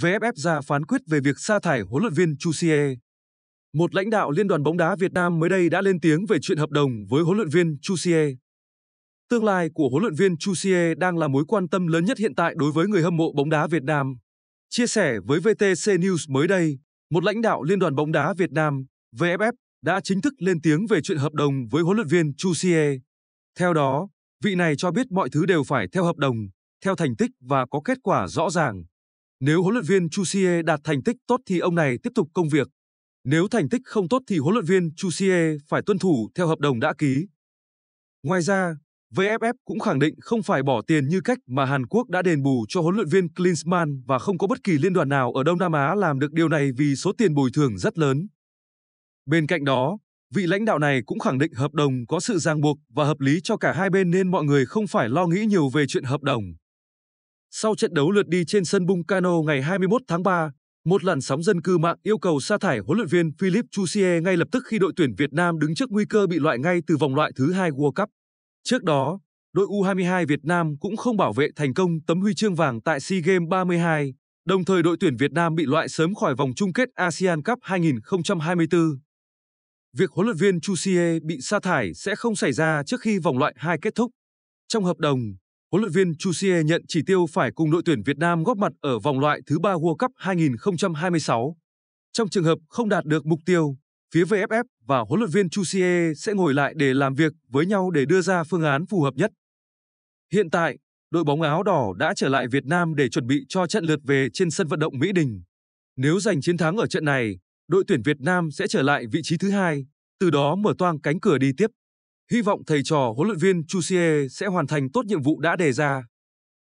VFF ra phán quyết về việc sa thải huấn luyện viên Chu Xie. Một lãnh đạo Liên đoàn bóng đá Việt Nam mới đây đã lên tiếng về chuyện hợp đồng với huấn luyện viên Chu Xie. Tương lai của huấn luyện viên Chu Xie đang là mối quan tâm lớn nhất hiện tại đối với người hâm mộ bóng đá Việt Nam. Chia sẻ với VTC News mới đây, một lãnh đạo Liên đoàn bóng đá Việt Nam, VFF, đã chính thức lên tiếng về chuyện hợp đồng với huấn luyện viên Chu Xie. Theo đó, vị này cho biết mọi thứ đều phải theo hợp đồng, theo thành tích và có kết quả rõ ràng. Nếu huấn luyện viên Chusie đạt thành tích tốt thì ông này tiếp tục công việc. Nếu thành tích không tốt thì huấn luyện viên Chusie phải tuân thủ theo hợp đồng đã ký. Ngoài ra, VFF cũng khẳng định không phải bỏ tiền như cách mà Hàn Quốc đã đền bù cho huấn luyện viên Klinsmann và không có bất kỳ liên đoàn nào ở Đông Nam Á làm được điều này vì số tiền bồi thường rất lớn. Bên cạnh đó, vị lãnh đạo này cũng khẳng định hợp đồng có sự ràng buộc và hợp lý cho cả hai bên nên mọi người không phải lo nghĩ nhiều về chuyện hợp đồng. Sau trận đấu lượt đi trên sân Bungkano ngày 21 tháng 3, một làn sóng dân cư mạng yêu cầu sa thải huấn luyện viên Philip Chusie ngay lập tức khi đội tuyển Việt Nam đứng trước nguy cơ bị loại ngay từ vòng loại thứ hai World Cup. Trước đó, đội U22 Việt Nam cũng không bảo vệ thành công tấm huy chương vàng tại SEA Games 32, đồng thời đội tuyển Việt Nam bị loại sớm khỏi vòng chung kết ASEAN Cup 2024. Việc huấn luyện viên Chusie bị sa thải sẽ không xảy ra trước khi vòng loại 2 kết thúc. Trong hợp đồng, huấn luyện viên Chusie nhận chỉ tiêu phải cùng đội tuyển Việt Nam góp mặt ở vòng loại thứ ba World Cup 2026. Trong trường hợp không đạt được mục tiêu, phía VFF và huấn luyện viên Chusie sẽ ngồi lại để làm việc với nhau để đưa ra phương án phù hợp nhất. Hiện tại, đội bóng áo đỏ đã trở lại Việt Nam để chuẩn bị cho trận lượt về trên sân vận động Mỹ Đình. Nếu giành chiến thắng ở trận này, đội tuyển Việt Nam sẽ trở lại vị trí thứ hai, từ đó mở toang cánh cửa đi tiếp. Hy vọng thầy trò huấn luyện viên Chusie sẽ hoàn thành tốt nhiệm vụ đã đề ra.